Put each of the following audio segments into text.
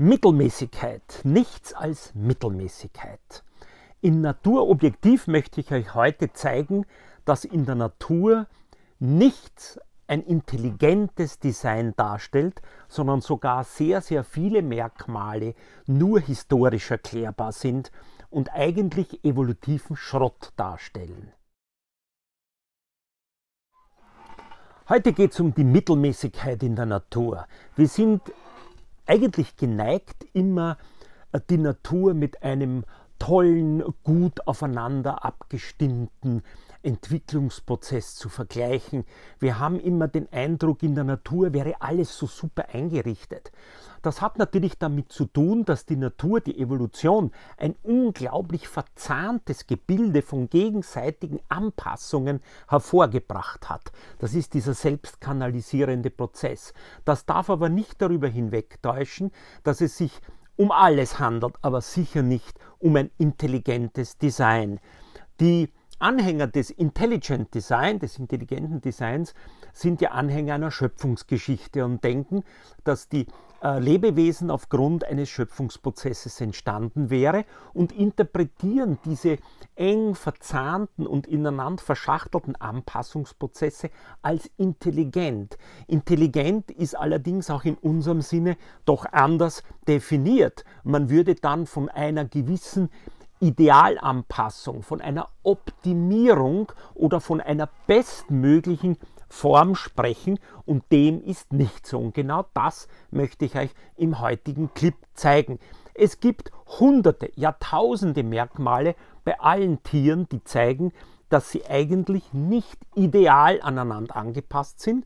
Mittelmäßigkeit, nichts als Mittelmäßigkeit. In Naturobjektiv möchte ich euch heute zeigen, dass in der Natur nichts ein intelligentes Design darstellt, sondern sogar sehr, sehr viele Merkmale nur historisch erklärbar sind und eigentlich evolutiven Schrott darstellen. Heute geht es um die Mittelmäßigkeit in der Natur. Wir sind eigentlich geneigt, immer äh, die Natur mit einem tollen, gut aufeinander abgestimmten Entwicklungsprozess zu vergleichen. Wir haben immer den Eindruck, in der Natur wäre alles so super eingerichtet. Das hat natürlich damit zu tun, dass die Natur, die Evolution, ein unglaublich verzahntes Gebilde von gegenseitigen Anpassungen hervorgebracht hat. Das ist dieser selbstkanalisierende Prozess. Das darf aber nicht darüber hinwegtäuschen, dass es sich um alles handelt, aber sicher nicht um ein intelligentes Design. Die Anhänger des Intelligent Design, des intelligenten Designs, sind ja Anhänger einer Schöpfungsgeschichte und denken, dass die äh, Lebewesen aufgrund eines Schöpfungsprozesses entstanden wäre und interpretieren diese eng verzahnten und ineinander verschachtelten Anpassungsprozesse als intelligent. Intelligent ist allerdings auch in unserem Sinne doch anders definiert. Man würde dann von einer gewissen Idealanpassung, von einer Optimierung oder von einer bestmöglichen Form sprechen und dem ist nicht so. Und genau das möchte ich euch im heutigen Clip zeigen. Es gibt hunderte, Jahrtausende Merkmale bei allen Tieren, die zeigen, dass sie eigentlich nicht ideal aneinander angepasst sind,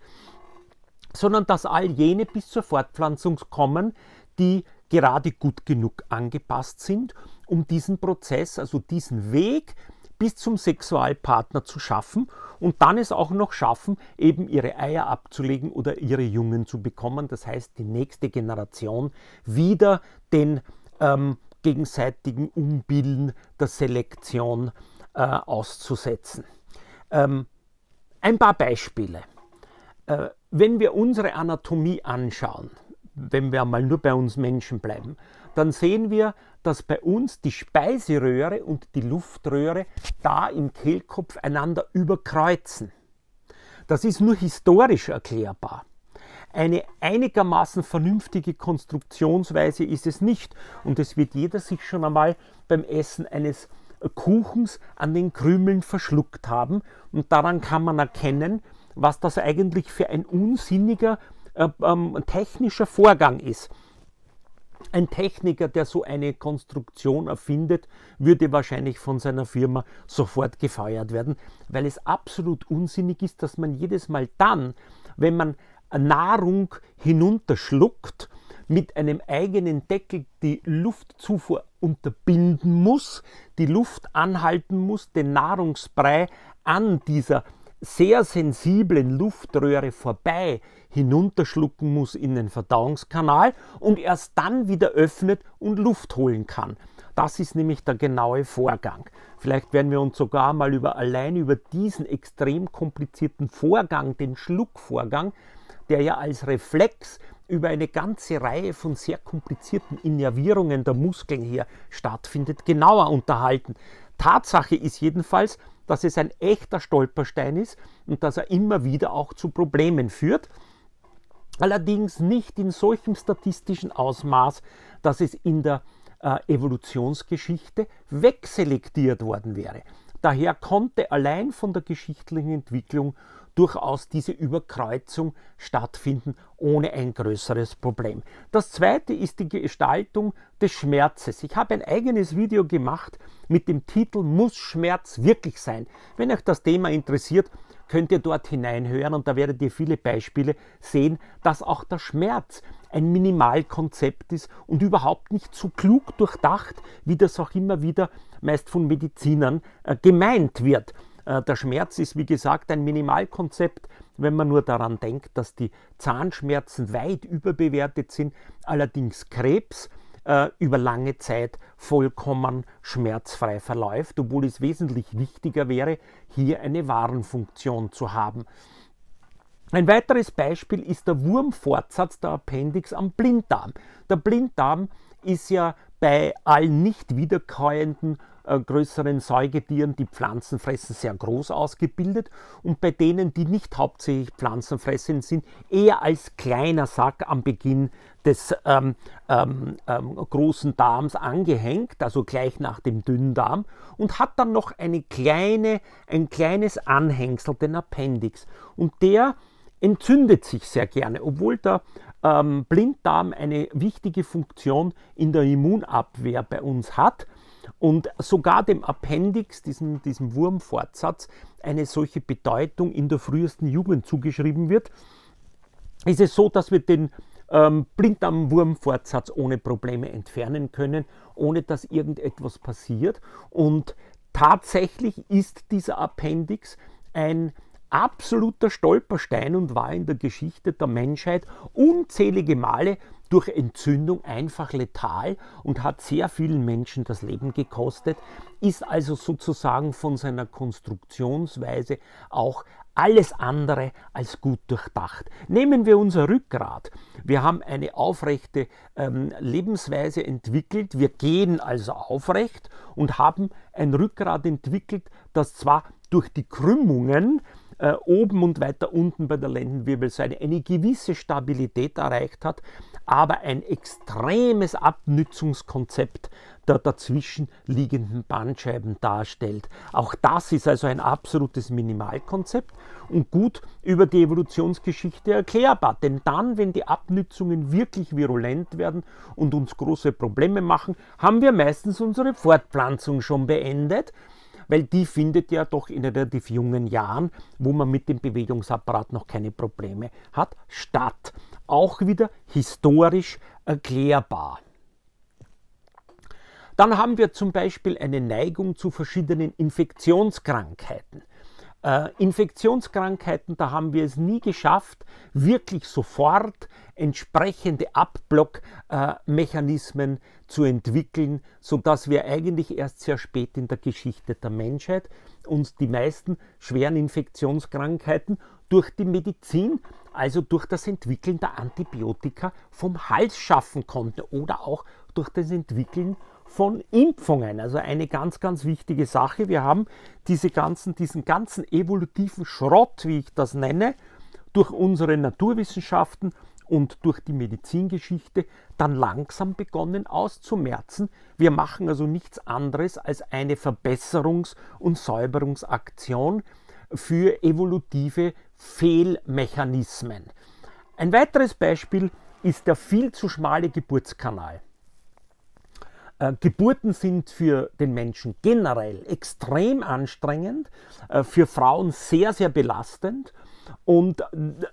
sondern dass all jene bis zur Fortpflanzung kommen, die gerade gut genug angepasst sind, um diesen Prozess, also diesen Weg bis zum Sexualpartner zu schaffen und dann es auch noch schaffen, eben ihre Eier abzulegen oder ihre Jungen zu bekommen. Das heißt, die nächste Generation wieder den ähm, gegenseitigen Umbilden der Selektion äh, auszusetzen. Ähm, ein paar Beispiele. Äh, wenn wir unsere Anatomie anschauen, wenn wir mal nur bei uns Menschen bleiben, dann sehen wir, dass bei uns die Speiseröhre und die Luftröhre da im Kehlkopf einander überkreuzen. Das ist nur historisch erklärbar. Eine einigermaßen vernünftige Konstruktionsweise ist es nicht und es wird jeder sich schon einmal beim Essen eines Kuchens an den Krümeln verschluckt haben und daran kann man erkennen, was das eigentlich für ein unsinniger äh, ähm, technischer Vorgang ist. Ein Techniker, der so eine Konstruktion erfindet, würde wahrscheinlich von seiner Firma sofort gefeuert werden, weil es absolut unsinnig ist, dass man jedes Mal dann, wenn man Nahrung hinunterschluckt, mit einem eigenen Deckel die Luftzufuhr unterbinden muss, die Luft anhalten muss, den Nahrungsbrei an dieser sehr sensiblen Luftröhre vorbei hinunterschlucken muss in den Verdauungskanal und erst dann wieder öffnet und Luft holen kann. Das ist nämlich der genaue Vorgang. Vielleicht werden wir uns sogar mal über, allein über diesen extrem komplizierten Vorgang, den Schluckvorgang, der ja als Reflex über eine ganze Reihe von sehr komplizierten Innervierungen der Muskeln her stattfindet, genauer unterhalten. Tatsache ist jedenfalls, dass es ein echter Stolperstein ist und dass er immer wieder auch zu Problemen führt. Allerdings nicht in solchem statistischen Ausmaß, dass es in der äh, Evolutionsgeschichte wegselektiert worden wäre. Daher konnte allein von der geschichtlichen Entwicklung durchaus diese Überkreuzung stattfinden ohne ein größeres Problem. Das zweite ist die Gestaltung des Schmerzes. Ich habe ein eigenes Video gemacht mit dem Titel Muss Schmerz wirklich sein? Wenn euch das Thema interessiert, könnt ihr dort hineinhören und da werdet ihr viele Beispiele sehen, dass auch der Schmerz ein Minimalkonzept ist und überhaupt nicht so klug durchdacht, wie das auch immer wieder meist von Medizinern äh, gemeint wird. Äh, der Schmerz ist, wie gesagt, ein Minimalkonzept, wenn man nur daran denkt, dass die Zahnschmerzen weit überbewertet sind, allerdings Krebs äh, über lange Zeit vollkommen schmerzfrei verläuft, obwohl es wesentlich wichtiger wäre, hier eine Warenfunktion zu haben. Ein weiteres Beispiel ist der Wurmfortsatz der Appendix am Blinddarm. Der Blinddarm ist ja bei allen nicht wiederkäuenden äh, größeren Säugetieren, die Pflanzen fressen, sehr groß ausgebildet und bei denen, die nicht hauptsächlich Pflanzenfressend sind, eher als kleiner Sack am Beginn des ähm, ähm, ähm, großen Darms angehängt, also gleich nach dem Dünndarm, und hat dann noch eine kleine, ein kleines Anhängsel, den Appendix. Und der entzündet sich sehr gerne, obwohl der ähm, Blinddarm eine wichtige Funktion in der Immunabwehr bei uns hat, und sogar dem Appendix, diesem, diesem Wurmfortsatz, eine solche Bedeutung in der frühesten Jugend zugeschrieben wird, ist es so, dass wir den ähm, Blinddarmwurmfortsatz ohne Probleme entfernen können, ohne dass irgendetwas passiert. Und tatsächlich ist dieser Appendix ein absoluter Stolperstein und war in der Geschichte der Menschheit unzählige Male durch Entzündung einfach letal und hat sehr vielen Menschen das Leben gekostet, ist also sozusagen von seiner Konstruktionsweise auch alles andere als gut durchdacht. Nehmen wir unser Rückgrat. Wir haben eine aufrechte ähm, Lebensweise entwickelt. Wir gehen also aufrecht und haben ein Rückgrat entwickelt, das zwar durch die Krümmungen äh, oben und weiter unten bei der Lendenwirbelsäule eine gewisse Stabilität erreicht hat, aber ein extremes Abnützungskonzept der dazwischen liegenden Bandscheiben darstellt. Auch das ist also ein absolutes Minimalkonzept und gut über die Evolutionsgeschichte erklärbar. Denn dann, wenn die Abnützungen wirklich virulent werden und uns große Probleme machen, haben wir meistens unsere Fortpflanzung schon beendet weil die findet ja doch in relativ jungen Jahren, wo man mit dem Bewegungsapparat noch keine Probleme hat, statt. Auch wieder historisch erklärbar. Dann haben wir zum Beispiel eine Neigung zu verschiedenen Infektionskrankheiten. Äh, Infektionskrankheiten, da haben wir es nie geschafft, wirklich sofort entsprechende Abblockmechanismen zu entwickeln, sodass wir eigentlich erst sehr spät in der Geschichte der Menschheit uns die meisten schweren Infektionskrankheiten durch die Medizin, also durch das Entwickeln der Antibiotika vom Hals schaffen konnten oder auch durch das Entwickeln von Impfungen. Also eine ganz, ganz wichtige Sache. Wir haben diese ganzen, diesen ganzen evolutiven Schrott, wie ich das nenne, durch unsere Naturwissenschaften und durch die Medizingeschichte dann langsam begonnen auszumerzen. Wir machen also nichts anderes als eine Verbesserungs- und Säuberungsaktion für evolutive Fehlmechanismen. Ein weiteres Beispiel ist der viel zu schmale Geburtskanal. Äh, Geburten sind für den Menschen generell extrem anstrengend, äh, für Frauen sehr, sehr belastend und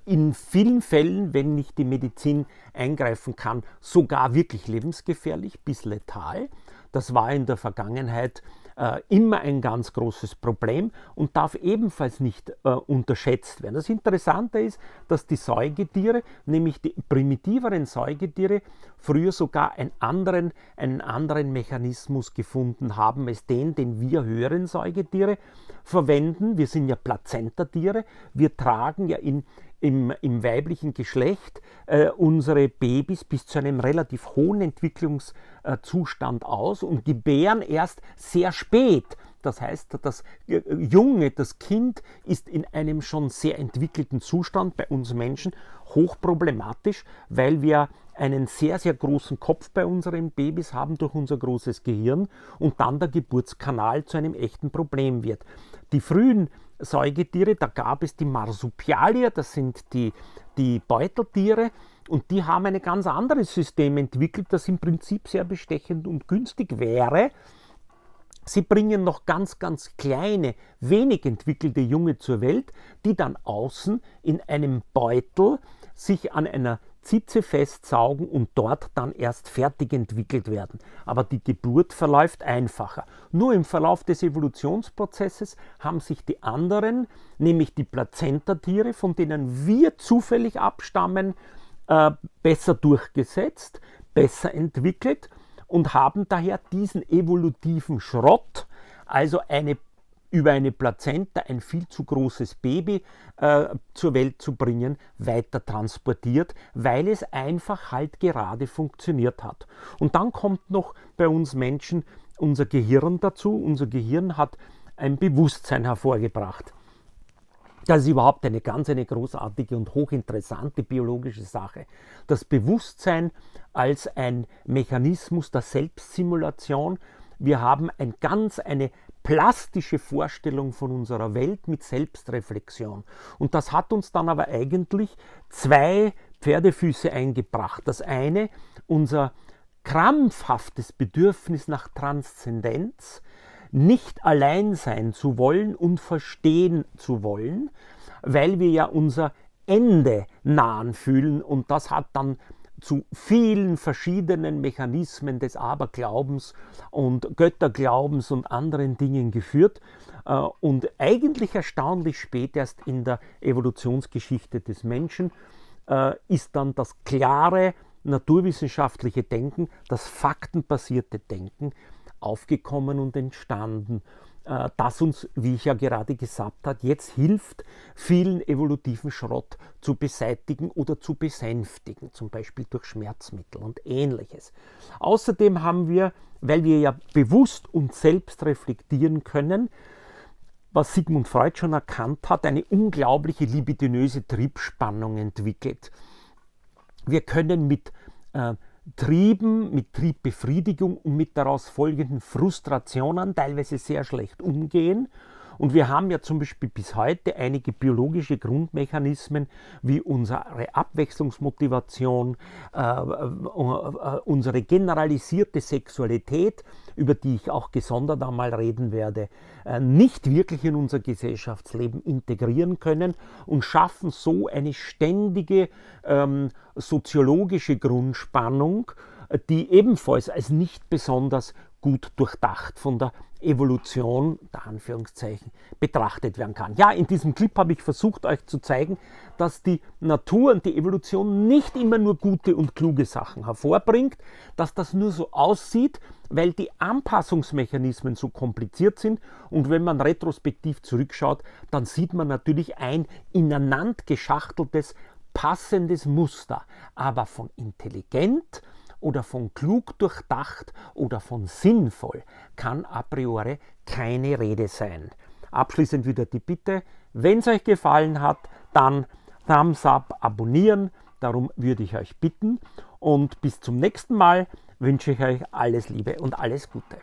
in vielen Fällen, wenn nicht die Medizin eingreifen kann, sogar wirklich lebensgefährlich bis letal. Das war in der Vergangenheit äh, immer ein ganz großes Problem und darf ebenfalls nicht äh, unterschätzt werden. Das Interessante ist, dass die Säugetiere, nämlich die primitiveren Säugetiere, früher sogar einen anderen, einen anderen Mechanismus gefunden haben als den, den wir höheren Säugetiere verwenden. Wir sind ja Plazentatiere, wir tragen ja in im, im weiblichen Geschlecht äh, unsere Babys bis zu einem relativ hohen Entwicklungszustand äh, aus und gebären erst sehr spät. Das heißt, das äh, Junge, das Kind ist in einem schon sehr entwickelten Zustand bei uns Menschen hochproblematisch, weil wir einen sehr, sehr großen Kopf bei unseren Babys haben durch unser großes Gehirn und dann der Geburtskanal zu einem echten Problem wird. Die frühen Säugetiere. Da gab es die Marsupialier, das sind die, die Beuteltiere. Und die haben ein ganz anderes System entwickelt, das im Prinzip sehr bestechend und günstig wäre. Sie bringen noch ganz, ganz kleine, wenig entwickelte Junge zur Welt, die dann außen in einem Beutel sich an einer Zitze festsaugen und dort dann erst fertig entwickelt werden. Aber die Geburt verläuft einfacher. Nur im Verlauf des Evolutionsprozesses haben sich die anderen, nämlich die Plazentatiere, von denen wir zufällig abstammen, äh, besser durchgesetzt, besser entwickelt und haben daher diesen evolutiven Schrott, also eine über eine Plazenta ein viel zu großes Baby äh, zur Welt zu bringen, weiter transportiert, weil es einfach halt gerade funktioniert hat. Und dann kommt noch bei uns Menschen unser Gehirn dazu. Unser Gehirn hat ein Bewusstsein hervorgebracht. Das ist überhaupt eine ganz eine großartige und hochinteressante biologische Sache. Das Bewusstsein als ein Mechanismus der Selbstsimulation. Wir haben ein ganz eine plastische Vorstellung von unserer Welt mit Selbstreflexion. Und das hat uns dann aber eigentlich zwei Pferdefüße eingebracht. Das eine, unser krampfhaftes Bedürfnis nach Transzendenz, nicht allein sein zu wollen und verstehen zu wollen, weil wir ja unser Ende nahen fühlen und das hat dann zu vielen verschiedenen Mechanismen des Aberglaubens und Götterglaubens und anderen Dingen geführt äh, und eigentlich erstaunlich spät erst in der Evolutionsgeschichte des Menschen äh, ist dann das klare naturwissenschaftliche Denken, das faktenbasierte Denken aufgekommen und entstanden. Äh, das uns, wie ich ja gerade gesagt habe, jetzt hilft, vielen evolutiven Schrott zu beseitigen oder zu besänftigen, zum Beispiel durch Schmerzmittel und ähnliches. Außerdem haben wir, weil wir ja bewusst und selbst reflektieren können, was Sigmund Freud schon erkannt hat, eine unglaubliche libidinöse Triebspannung entwickelt. Wir können mit äh, Trieben, mit Triebbefriedigung und mit daraus folgenden Frustrationen teilweise sehr schlecht umgehen und wir haben ja zum Beispiel bis heute einige biologische Grundmechanismen wie unsere Abwechslungsmotivation, äh, äh, unsere generalisierte Sexualität, über die ich auch gesondert einmal reden werde, äh, nicht wirklich in unser Gesellschaftsleben integrieren können und schaffen so eine ständige ähm, soziologische Grundspannung, äh, die ebenfalls als nicht besonders gut durchdacht von der Evolution, der Anführungszeichen, betrachtet werden kann. Ja, in diesem Clip habe ich versucht, euch zu zeigen, dass die Natur und die Evolution nicht immer nur gute und kluge Sachen hervorbringt, dass das nur so aussieht, weil die Anpassungsmechanismen so kompliziert sind und wenn man retrospektiv zurückschaut, dann sieht man natürlich ein ineinander geschachteltes, passendes Muster. Aber von intelligent, oder von klug durchdacht oder von sinnvoll kann a priori keine Rede sein. Abschließend wieder die Bitte, wenn es euch gefallen hat, dann Thumbs up, abonnieren, darum würde ich euch bitten und bis zum nächsten Mal wünsche ich euch alles Liebe und alles Gute.